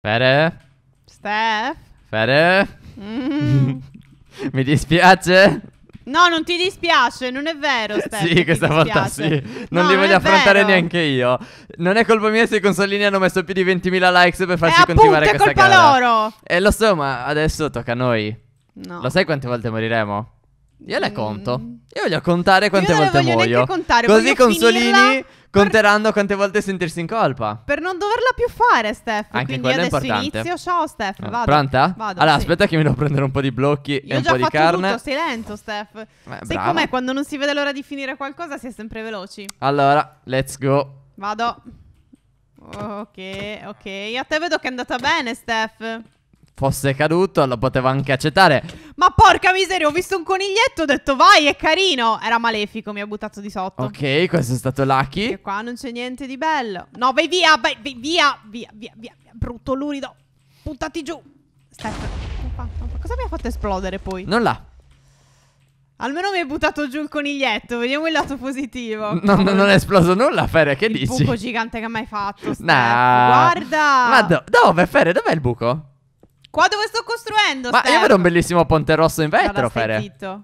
Fede? Steph? Fede? Mm. Mi dispiace? No, non ti dispiace, non è vero, Steph. sì, questa volta sì. Non no, li non voglio affrontare vero. neanche io. Non è colpa mia se i consolini hanno messo più di 20.000 likes per farci eh, continuare appunto, questa gara. è colpa loro. E eh, lo so, ma adesso tocca a noi. No. Lo sai quante volte moriremo? Io le mm. conto. Io voglio contare quante volte muoio. Contare, Così consolini finirla... Conterando quante volte sentirsi in colpa. Per non doverla più fare, Steph. Anche Quindi adesso importante. inizio. Ciao, Steph. Ah, vado. Pronta? Vado, allora, sì. aspetta che mi devo prendere un po' di blocchi io e un po' di carne. Io sei lento, Steph. Beh, Sai brava. com'è? Quando non si vede l'ora di finire qualcosa si è sempre veloci. Allora, let's go. Vado. Ok, ok. Io a te vedo che è andata bene, Steph fosse caduto lo poteva anche accettare. Ma porca miseria, ho visto un coniglietto, ho detto vai, è carino. Era malefico, mi ha buttato di sotto. Ok, questo è stato Lucky. E qua non c'è niente di bello. No, vai via, vai via, via, via, via. Brutto lurido. Buttati giù. Aspetta, cosa mi ha fatto esplodere poi? Nulla Almeno mi hai buttato giù il coniglietto, vediamo il lato positivo. No, no non è esploso nulla, Fere, che il dici? Il buco gigante che mi hai fatto. Steph. Nah. Guarda. Ma do dove, Fere, dov'è il buco? Qua dove sto costruendo, Ma Steph. io vedo un bellissimo ponte rosso in vetro, Fere. zitto.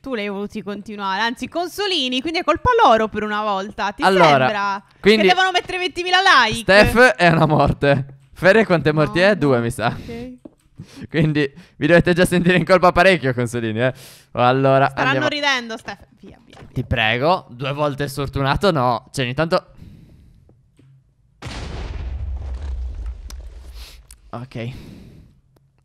tu l'hai voluto continuare. Anzi, consolini, quindi è colpa loro per una volta. Ti allora, sembra? Quindi che devono mettere 20.000 like. Steph è una morte. Fere quante morti no. è? Due, mi sa. Ok. Quindi vi dovete già sentire in colpa parecchio, consolini. Eh? Allora, Staranno andiamo. ridendo, Steph. Via, via, via. Ti prego, due volte sfortunato, no. Cioè, intanto. Ok.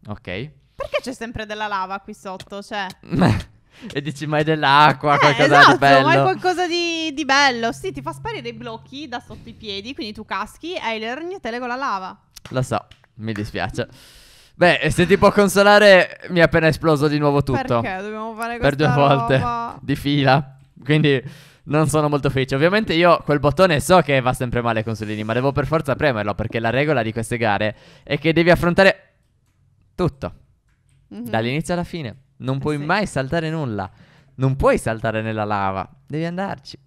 Ok. Perché c'è sempre della lava qui sotto? Cioè... e dici mai dell'acqua, eh, qualcosa esatto, di bello. Mai qualcosa di, di, bello. Sì, ti fa sparire i blocchi da sotto i piedi, quindi tu caschi e hai le ragnatele con la lava. Lo so, mi dispiace. Beh, se ti può consolare, mi è appena esploso di nuovo tutto. Perché dobbiamo fare questa Per due volte roba? di fila. Quindi non sono molto felice. Ovviamente io quel bottone so che va sempre male con Solini, ma devo per forza premerlo perché la regola di queste gare è che devi affrontare tutto. Mm-hmm. Dall'inizio alla fine. Non eh puoi sì. mai saltare nulla. Non puoi saltare nella lava. Devi andarci.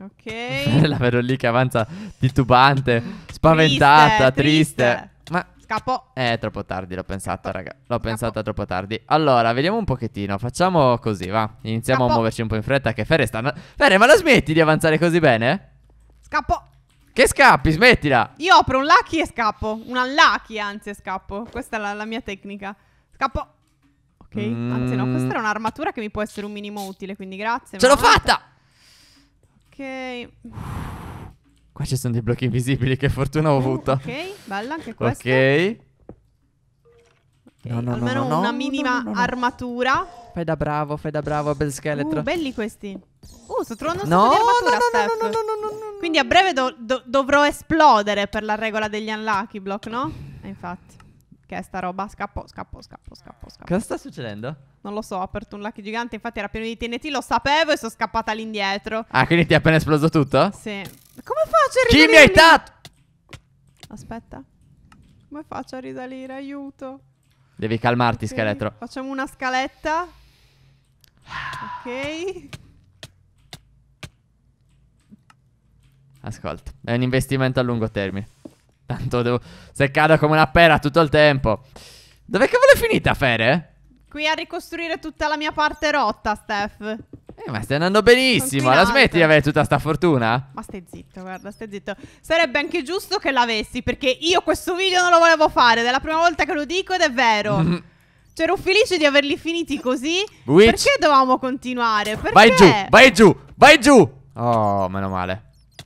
Ok. la Verolì che avanza titubante, spaventata, triste. triste. triste. Capo. Eh, troppo tardi, l'ho pensato, raga. L'ho pensato troppo tardi. Allora, vediamo un pochettino. Facciamo così, va. Iniziamo Capo. a muoverci un po' in fretta. Che Ferre sta. Ferre, ma la smetti di avanzare così bene? Scappo. Che scappi, smettila. Io apro un lucky e scappo. Un unlucky, anzi, scappo. Questa è la, la mia tecnica. Scappo. Ok. Mm. Anzi, no, questa era un'armatura che mi può essere un minimo utile. Quindi, grazie. Ce l'ho fatta. Ok. Qua ci sono dei blocchi invisibili, che fortuna ho avuto. ok, bella anche questa. Ok. No, no, Almeno no, no, una no, minima no, armatura. Fai da bravo, fai da bravo, bel scheletro. Uh, belli questi. Uh, sto trovando un no, di armatura, no, no, no, no, no, Quindi a breve do do dovrò esplodere per la regola degli unlucky block, no? E infatti. Che è sta roba? Scappo, scappo, scappo, scappo, scappo. Cosa sta succedendo? Non lo so, ho aperto un lucky gigante, infatti era pieno di TNT, lo sapevo e sono scappata all'indietro. Ah, quindi ti è appena esploso tutto? Sì. Come faccio a risalire? Chi mi hai dato? Aspetta. Come faccio a risalire? Aiuto. Devi calmarti, okay. scheletro. Facciamo una scaletta. Ok. Ascolta, è un investimento a lungo termine. Tanto devo... Se cado come una pera tutto il tempo. Dov'è che me l'è finita, Fere? Qui a ricostruire tutta la mia parte rotta, Steph. Eh, ma stai andando benissimo. La smetti di avere tutta sta fortuna? Ma stai zitto, guarda, stai zitto. Sarebbe anche giusto che l'avessi, perché io questo video non lo volevo fare. è la prima volta che lo dico ed è vero. Mm. Cioè, ero felice di averli finiti così. Witch. Perché dovevamo continuare? Perché? Vai giù, vai giù, vai giù. Oh, meno male.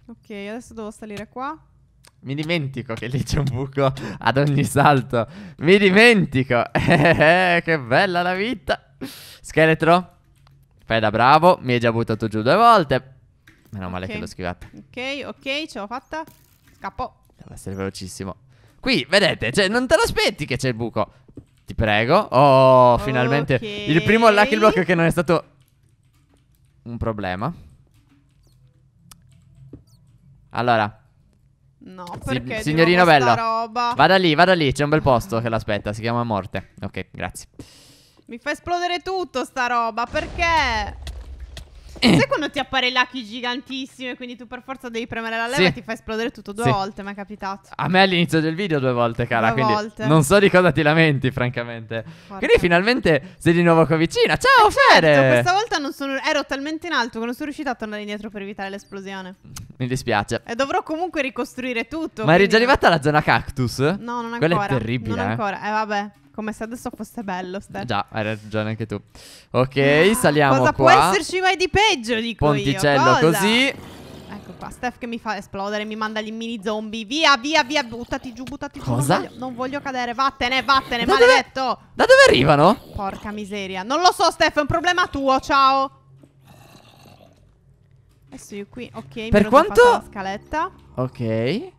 Ok, adesso devo salire qua. Mi dimentico che lì c'è un buco ad ogni salto. Mi dimentico. Eh, eh, che bella la vita. Scheletro. Fai da bravo, mi hai già buttato giù due volte. Meno male okay. che l'ho schivata. Ok, ok, ce l'ho fatta. Scappo. Deve essere velocissimo. Qui, vedete, cioè, non te l'aspetti che c'è il buco. Ti prego. Oh, okay. finalmente. Il primo lucky block che non è stato un problema. Allora. No, perché si, signorino bello. Roba. Vada lì, vada lì, c'è un bel posto che l'aspetta, si chiama morte. Ok, grazie. Mi fa esplodere tutto sta roba, perché? Eh. Sai quando ti appare lucky gigantissime, quindi tu per forza devi premere la leva sì. e ti fa esplodere tutto due sì. volte, mi è capitato. A me all'inizio del video due volte, cara, due quindi volte. non so di cosa ti lamenti, francamente. Forza. Quindi finalmente sei di nuovo qua vicina. Ciao, eh certo, Fede! questa volta non sono... ero talmente in alto che non sono riuscita a tornare indietro per evitare l'esplosione. Mi dispiace. E dovrò comunque ricostruire tutto. Ma quindi... eri già arrivata alla zona cactus? No, non ancora. Quella è terribile. Non eh. ancora. Eh, vabbè. Come se adesso fosse bello, Steph. Già, hai ragione anche tu. Ok, saliamo cosa qua. Cosa può esserci mai di peggio, dico Ponticello io. così. Ecco qua, Steph che mi fa esplodere, mi manda gli mini zombie. Via, via, via, buttati giù, buttati giù. Cosa? Non voglio, non voglio cadere, vattene, vattene, da maledetto. Dove, da dove arrivano? Porca miseria. Non lo so, Steph, è un problema tuo, ciao. Adesso io qui, ok, per mi quanto... la scaletta. Ok.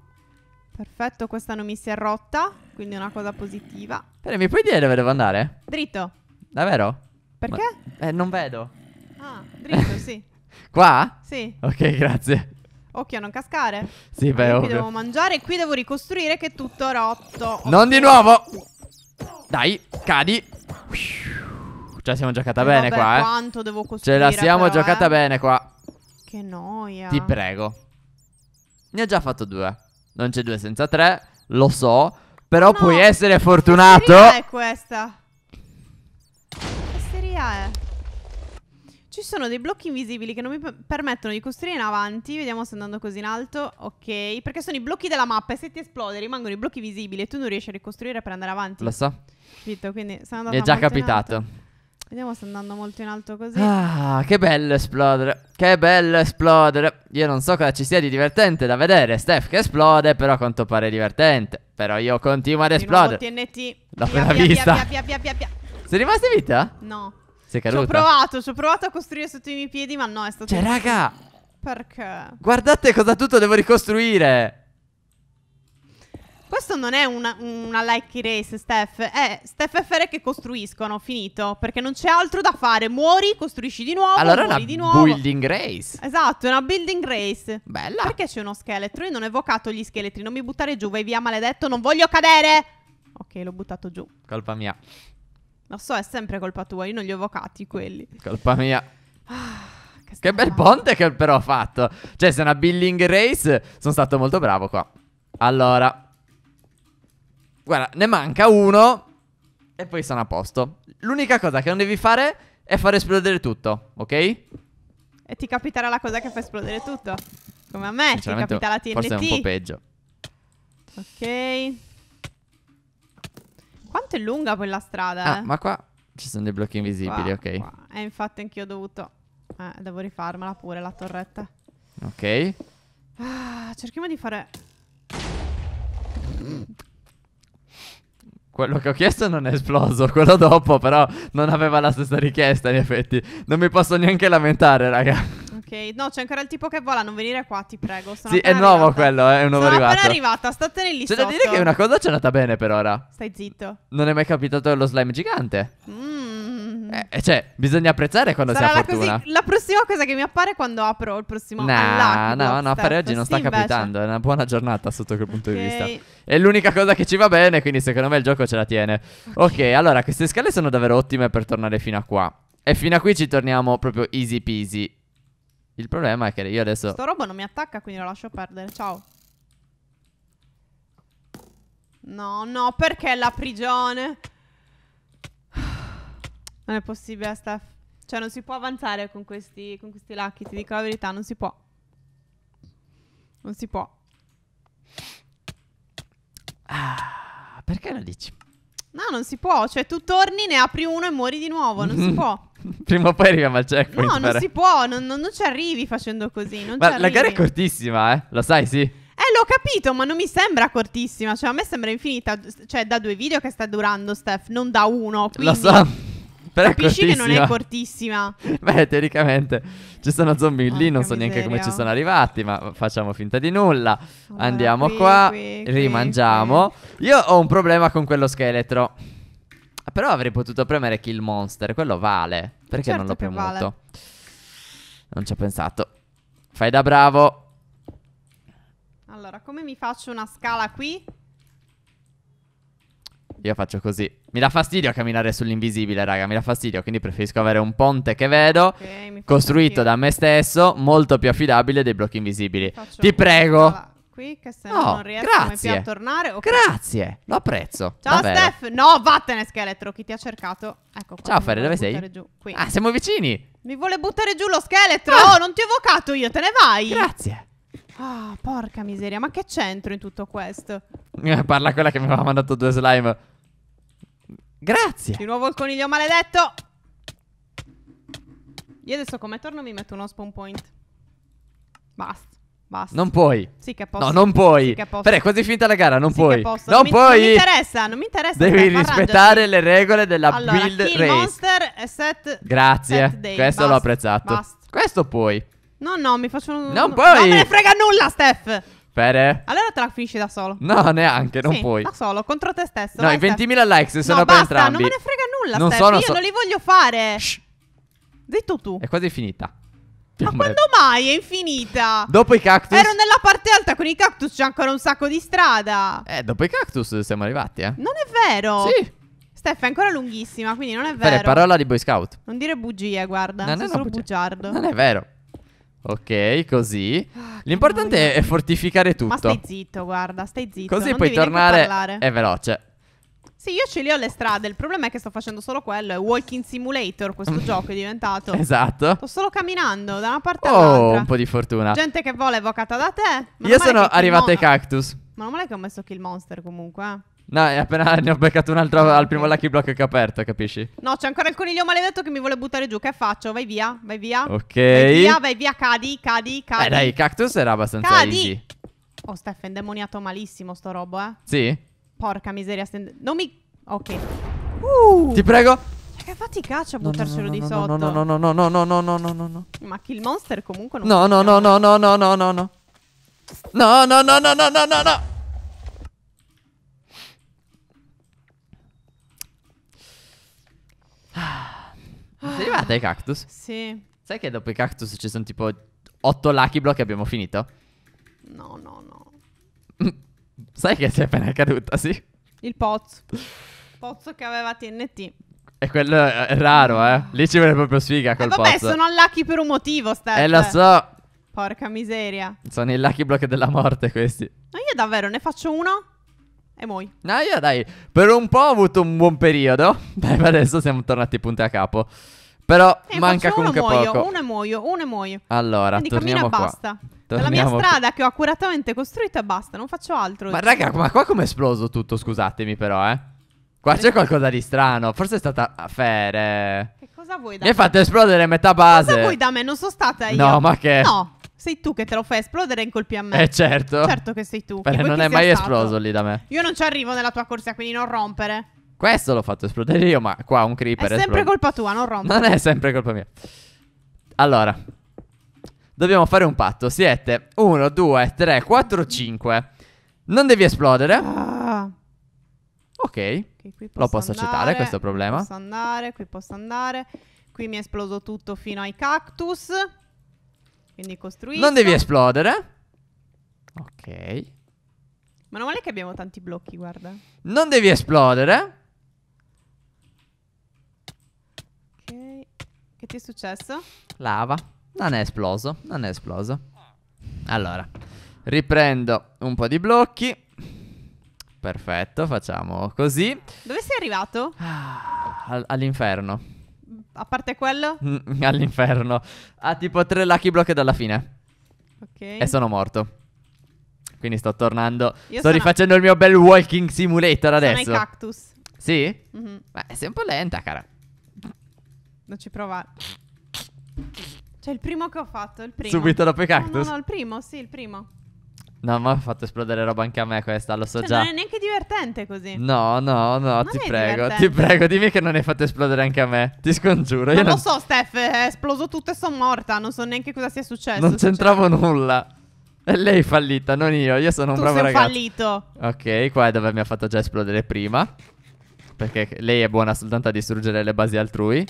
Perfetto, questa non mi si è rotta, quindi è una cosa positiva. Però mi puoi dire dove devo andare? Dritto. Davvero? Perché? Ma, eh, non vedo. Ah, dritto, sì. Qua? Sì. Ok, grazie. Occhio a non cascare. Sì, beh, allora, Qui devo mangiare e qui devo ricostruire che è tutto rotto. Okay. Non di nuovo. Dai, cadi. Ce cioè, siamo giocata eh, bene vabbè, qua, eh. quanto devo costruire Ce la siamo però, eh. giocata eh. bene qua. Che noia. Ti prego. Ne ho già fatto due. Non c'è due senza tre, lo so. Però no, puoi essere fortunato. Che è questa? Che seria è? Ci sono dei blocchi invisibili che non mi permettono di costruire in avanti. Vediamo se andando così in alto. Ok, perché sono i blocchi della mappa e se ti esplode rimangono i blocchi visibili e tu non riesci a ricostruire per andare avanti. Lo so. Capito, quindi sono andato Mi è già capitato. Vediamo sta andando molto in alto così. Ah, che bello esplodere. Che bello esplodere. Io non so cosa ci sia di divertente da vedere. Steph che esplode, però a quanto pare divertente. Però io continuo ad di esplodere. TNT. L'ho appena vista. Via, via, via, via, Sei rimasta in vita? No. Sei caduta? Ci ho provato, ci ho provato a costruire sotto i miei piedi, ma no, è stato... Cioè, raga! Perché? Guardate cosa tutto devo ricostruire! Questo non è una, una likey race, Steph. È Steph e FR che costruiscono, finito. Perché non c'è altro da fare. Muori, costruisci di nuovo. Allora muori di nuovo. building race. Esatto, è una building race. Bella. Perché c'è uno scheletro? Io non ho evocato gli scheletri. Non mi buttare giù, vai via, maledetto. Non voglio cadere. Ok, l'ho buttato giù. Colpa mia. Lo so, è sempre colpa tua. Io non li ho evocati quelli. Colpa mia. Ah. Che bel ponte che però ho fatto. Cioè, se è una building race, sono stato molto bravo qua. Allora, Guarda, ne manca uno e poi sono a posto. L'unica cosa che non devi fare è far esplodere tutto, ok? E ti capiterà la cosa che fa esplodere tutto. Come a me, ti capita la TNT. Forse è un po' peggio. Ok. Quanto è lunga quella strada, ah, eh? ma qua ci sono dei blocchi invisibili, qua, ok. E infatti anch'io ho dovuto... Eh, devo rifarmela pure la torretta. Ok. Ah, cerchiamo di fare Quello che ho chiesto non è esploso, quello dopo però non aveva la stessa richiesta in effetti. Non mi posso neanche lamentare, raga. Ok, no, c'è ancora il tipo che vola, non venire qua, ti prego. Sono sì, è arrivata. nuovo quello, eh, è un nuovo Sono arrivato. appena arrivata, statene lì C'è da dire che una cosa c'è andata bene per ora. Stai zitto. Non è mai capitato lo slime gigante. Mmm. Eh, mm. eh, cioè, bisogna apprezzare quando Sarà si ha la fortuna. Così, la prossima cosa che mi appare quando apro il prossimo nah, No, no, no, per oggi non sta capitando. Invece. È una buona giornata sotto quel punto okay. di vista. È l'unica cosa che ci va bene, quindi secondo me il gioco ce la tiene. Okay. ok, allora queste scale sono davvero ottime per tornare fino a qua. E fino a qui ci torniamo proprio easy peasy. Il problema è che io adesso. Sto roba non mi attacca, quindi lo lascio perdere. Ciao. No, no, perché la prigione? Non è possibile, Steph. Cioè, non si può avanzare con questi, con questi lacchi, ti dico la verità, non si può. Non si può. Ah, perché lo dici? No, non si può. Cioè, tu torni, ne apri uno e muori di nuovo. Non si può. Prima o poi arriviamo al checkpoint. No, non si può. Non, non, non, ci arrivi facendo così. Non ma la gara è cortissima, eh? Lo sai, sì. Eh, l'ho capito, ma non mi sembra cortissima. Cioè, a me sembra infinita. Cioè, da due video che sta durando, Steph, non da uno. Quindi... Lo so. Però Capisci che non è cortissima. Beh, teoricamente ci sono zombie Porca lì, non so miseria. neanche come ci sono arrivati, ma facciamo finta di nulla. Allora, Andiamo qui, qua, qui, rimangiamo. Qui. Io ho un problema con quello scheletro. Però avrei potuto premere Kill Monster, quello vale. Perché certo non l'ho premuto? Vale. Non ci ho pensato. Fai da bravo. Allora, come mi faccio una scala qui? Io faccio così. Mi dà fastidio camminare sull'invisibile, raga, mi dà fastidio, quindi preferisco avere un ponte che vedo, okay, costruito da me stesso, molto più affidabile dei blocchi invisibili. Faccio Ti prego. qui che se no, non riesco grazie. più a tornare. Okay. Grazie, lo apprezzo. Ciao davvero. Steph, no, vattene scheletro, chi ti ha cercato? Ecco qua. Ciao Ferre, dove sei? Giù, ah, siamo vicini. Mi vuole buttare giù lo scheletro. Ah. Oh, non ti ho evocato io, te ne vai. Grazie. Ah, oh, porca miseria, ma che c'entro in tutto questo? Eh, parla quella che mi aveva mandato due slime. Grazie. Di nuovo il coniglio maledetto. Io adesso come torno mi metto uno spawn point. Basta. Basta. Non puoi. Sì che posso. No, non puoi. Sì Però è quasi finita la gara, non sì puoi. Non, non mi, puoi. Non mi interessa, non mi interessa. Devi cioè, rispettare le regole della allora, build race. Monster e set Grazie. Set day. Questo Basta. l'ho apprezzato. Basta. Questo puoi. No, no, mi faccio un Non puoi. Non me ne frega nulla, Steph. Fede? Allora te la finisci da solo. No, neanche, non sì, puoi. Da solo, contro te stesso. No, vai, i 20.000 likes sono no, per basta, entrambi. Non me ne frega nulla, non Steph. Sono Io so... non li voglio fare. Shh. Detto tu. È quasi finita. Ma quando mai? È infinita. Dopo i cactus. Ero nella parte alta con i cactus, c'è ancora un sacco di strada. Eh, dopo i cactus siamo arrivati, eh. Non è vero. Sì. Steph è ancora lunghissima, quindi non è vero. Fede, parola di Boy Scout. Non dire bugie, guarda. Non, sono è solo bugiardo. Non è vero. Ok, così. Ah, L'importante è fortificare tutto. Ma stai zitto, guarda, stai zitto. Così non puoi tornare. È veloce. Sì, io ce li ho le strade. Il problema è che sto facendo solo quello. È Walking Simulator questo gioco è diventato. Esatto. Sto solo camminando da una parte oh, all'altra. Oh, un po' di fortuna. Gente che vola evocata da te. Ma io sono arrivato ai cactus. Ma non male che ho messo Kill Monster comunque. Eh. No, è appena ne ho beccato un altro al primo lucky block che ho aperto, capisci? No, c'è ancora il coniglio maledetto che mi vuole buttare giù. Che faccio? Vai via, vai via. Ok. Vai via, vai via, cadi, cadi, cadi. Eh dai, cactus era abbastanza cadi. easy. Oh, Steph, è endemoniato malissimo sto robo, eh. Sì? Porca miseria, non mi... Ok. Uh. Ti prego. Cioè, che faticaccia a buttarcelo no, no, no, di sotto. No, no, no, no, no, no, no, no, no, no, no. Ma Kill Monster comunque non... No, no, no, no, no, no, no, no, no. No, no, no, no, no, no, no, no. Sei arrivata ai cactus? Sì. Sai che dopo i cactus ci sono tipo 8 lucky block e abbiamo finito? No, no, no. Sai che sei appena caduta, sì? Il pozzo. pozzo che aveva TNT. E quello è raro, eh. Lì ci vuole proprio sfiga quel eh, vabbè, pozzo. Vabbè, sono lucky per un motivo, Steph. Eh, lo so. Porca miseria. Sono i lucky block della morte questi. Ma io davvero ne faccio uno? E muoi. No, io dai, per un po' ho avuto un buon periodo. Beh, adesso siamo tornati punti a capo. Però eh, manca comunque muoio, poco. Uno e muoio, uno e muoio. Allora, Quindi torniamo cammina, qua. basta. La mia strada che ho accuratamente costruito e basta, non faccio altro. Ma raga, ma qua come è esploso tutto, scusatemi però, eh. Qua c'è qualcosa di strano. Forse è stata Fere. Che cosa vuoi da Mi me? Mi hai fatto esplodere metà base. Cosa vuoi da me? Non sono stata io. No, ma che? No sei tu che te lo fai esplodere in colpi a me. Eh certo. Certo che sei tu. Perché non è mai stato? esploso lì da me. Io non ci arrivo nella tua corsia, quindi non rompere. Questo l'ho fatto esplodere io, ma qua un creeper È sempre esplode. colpa tua, non rompere. Non è sempre colpa mia. Allora. Dobbiamo fare un patto. Siete 1 2 3 4 5. Non devi esplodere. Ah. Ok. okay lo posso andare, accettare questo problema. Posso andare, qui posso andare. Qui mi è esploso tutto fino ai cactus. Quindi costruisco. Non devi esplodere. Ok. Meno male che abbiamo tanti blocchi, guarda. Non devi esplodere. Ok. Che ti è successo? Lava. Non è esploso. Non è esploso. Allora, riprendo un po' di blocchi. Perfetto, facciamo così. Dove sei arrivato? Ah, all'inferno a parte quello? Mm, all'inferno. Ha tipo tre lucky block dalla fine. Ok. E sono morto. Quindi sto tornando. Io sto sono... rifacendo il mio bel walking simulator adesso. Sono i cactus. Sì? Mm -hmm. Beh, sei un po' lenta, cara. Non ci provare. Cioè, il primo che ho fatto, il primo. Subito dopo i cactus? No, no, no il primo, sì, il primo. No, ma ha fatto esplodere roba anche a me questa, lo so cioè, già. Non è neanche divertente così. No, no, no, non ti prego, divertente. ti prego, dimmi che non hai fatto esplodere anche a me. Ti scongiuro. Ma io lo so, Steph, è esploso tutto e sono morta. Non so neanche cosa sia successo. Non cioè. c'entravo nulla. E lei fallita, non io. Io sono un tu bravo sei ragazzo. fallito. Ok, qua è dove mi ha fatto già esplodere prima. Perché lei è buona soltanto a distruggere le basi altrui.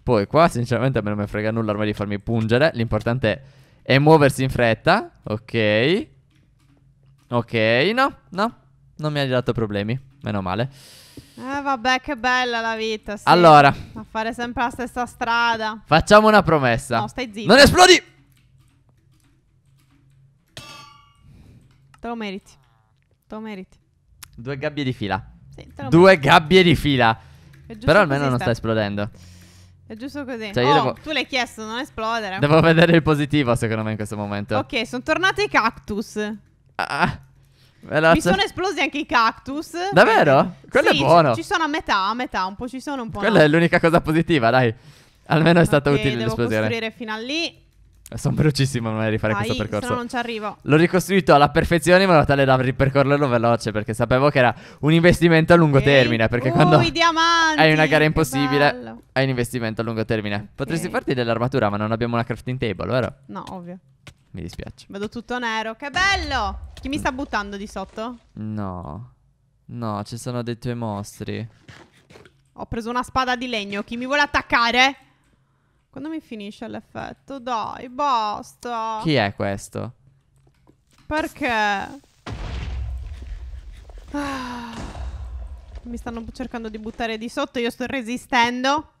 Poi qua, sinceramente, a me non mi frega nulla ormai di farmi pungere. L'importante è muoversi in fretta. Ok. Ok, no, no, non mi ha dato problemi, meno male. Eh vabbè, che bella la vita, sì. Allora. A fare sempre la stessa strada. Facciamo una promessa. No, stai zitto. Non esplodi! Te lo meriti. Te lo meriti. Due gabbie di fila. Sì, Due meriti. gabbie di fila. Però almeno non sta esplodendo. È giusto così. Cioè, oh, devo... tu l'hai chiesto, non esplodere. Devo vedere il positivo, secondo me, in questo momento. Ok, sono tornati i cactus. Ah. Veloce. Mi sono esplosi anche i cactus. Davvero? Quello sì, è buono. Ci, ci sono a metà, a metà, un po' ci sono, un po'. Quella no. è l'unica cosa positiva, dai. Almeno è stata okay, utile devo l'esplosione. Devo costruire fino a lì. Sono velocissimo a rifare questo percorso. No, non ci arrivo. L'ho ricostruito alla perfezione in modo tale da ripercorrerlo veloce perché sapevo che era un investimento a lungo okay. termine. Perché uh, quando diamanti, hai una gara impossibile, hai un investimento a lungo termine. Okay. Potresti farti dell'armatura, ma non abbiamo una crafting table, vero? No, ovvio. Mi dispiace. Vedo tutto nero. Che bello! Chi mi sta buttando di sotto? No. No, ci sono dei tuoi mostri. Ho preso una spada di legno. Chi mi vuole attaccare? Quando mi finisce l'effetto? Dai, basta. Chi è questo? Perché? Ah, mi stanno cercando di buttare di sotto. Io sto resistendo.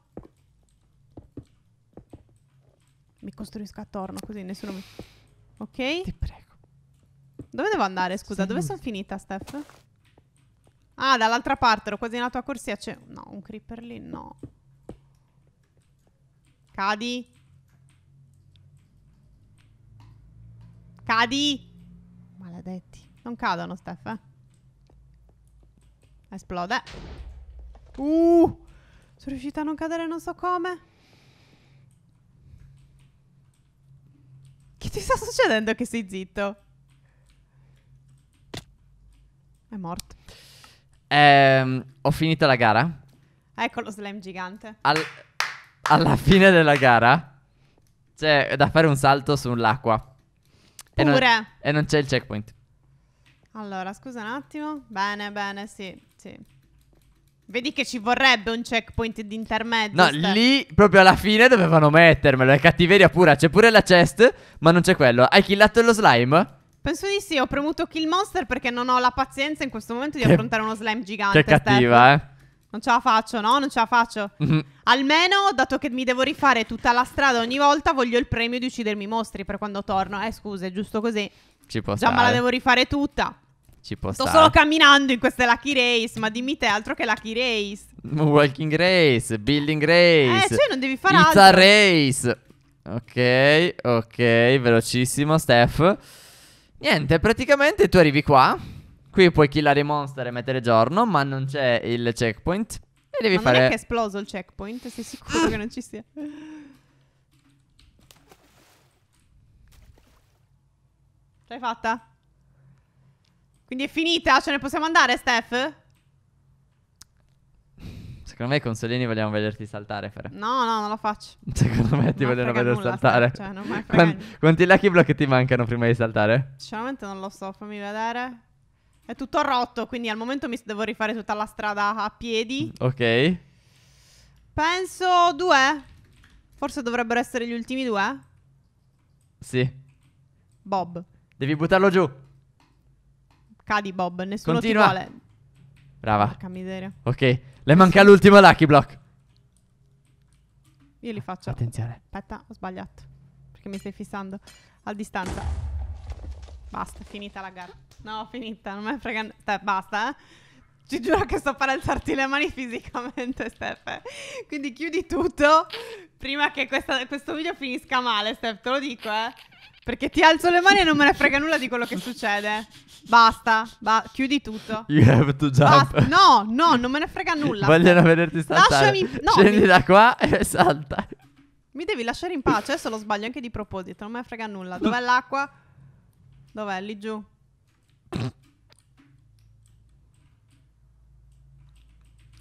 Mi costruisco attorno così nessuno mi... Ok? Ti prego. Dove devo andare, scusa? Sei Dove sono finita, Steph? Ah, dall'altra parte, ero quasi nato a corsia. C'è... No, un creeper lì, no. Cadi. Cadi. Maledetti. Non cadono, Steph. Eh? Esplode. Uh! Sono riuscita a non cadere non so come. ti sta succedendo che sei zitto? È morto. Ehm, ho finito la gara. Ecco lo slime gigante. Al- alla fine della gara c'è da fare un salto sull'acqua. Pure. E non, e non c'è il checkpoint. Allora, scusa un attimo. Bene, bene, sì, sì. Vedi che ci vorrebbe un checkpoint di intermezzo. No, Steph. lì proprio alla fine dovevano mettermelo. È cattiveria pura. C'è pure la chest, ma non c'è quello. Hai killato lo slime? Penso di sì, ho premuto kill monster perché non ho la pazienza in questo momento di che... affrontare uno slime gigante. Che cattiva, Steph. eh. Non ce la faccio, no? Non ce la faccio. Mm-hmm. Almeno, dato che mi devo rifare tutta la strada ogni volta, voglio il premio di uccidermi i mostri per quando torno. Eh, scusa, è giusto così. Ci può Già stare. me la devo rifare tutta. Ci può Sto stare. solo camminando in queste lucky race, ma dimmi te altro che lucky race. Walking race, building race. Eh, cioè non devi fare It's altro. race. Ok, ok, velocissimo Steph. Niente, praticamente tu arrivi qua. Qui puoi killare i monster e mettere giorno, ma non c'è il checkpoint. E devi ma fare... non è che è esploso il checkpoint, sei sicuro che non ci sia? L'hai fatta? Quindi è finita? Ce ne possiamo andare, Steph? Secondo me con Solini vogliamo vederti saltare, Fere. No, no, non lo faccio. Secondo me ti non vogliono vedere nulla, saltare. cioè, non mai Quanti, quanti lucky block ti mancano prima di saltare? Sinceramente non lo so, fammi vedere. È tutto rotto, quindi al momento mi devo rifare tutta la strada a piedi. Ok. Penso due. Forse dovrebbero essere gli ultimi due. Sì. Bob. Devi buttarlo giù. Cadi Bob, nessuno Continua. ti vuole. Brava. Porca miseria. Ok, le manca l'ultimo Lucky Block. Io li ah, faccio. Attenzione. Aspetta, ho sbagliato. Perché mi stai fissando. A distanza. Basta, finita la gara. No, finita, non me frega. Steph, basta, eh. Ci giuro che sto per alzarti le mani fisicamente, Steph. Quindi chiudi tutto prima che questa, questo video finisca male, Steph, te lo dico, eh. Perché ti alzo le mani e non me ne frega nulla di quello che succede. Basta, ba- chiudi tutto. You have to jump. Basta. No, no, non me ne frega nulla. Vogliono vederti saltare. Lasciami. No, Scendi mi... da qua e salta. Mi devi lasciare in pace. Adesso lo sbaglio anche di proposito. Non me ne frega nulla. Dov'è l'acqua? Dov'è? Lì giù.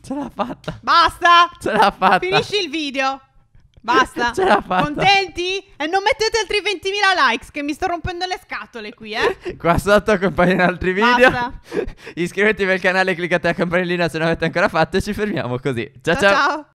Ce l'ha fatta. Basta. Ce l'ha fatta. Finisci il video. Basta. Ce l'ha fatta. Contenti? E non mettete altri 20.000 likes che mi sto rompendo le scatole qui, eh? Qua sotto compaiono altri video. Basta. Iscrivetevi al canale, cliccate la campanellina se non avete ancora fatto e ci fermiamo così. ciao. ciao. ciao. ciao.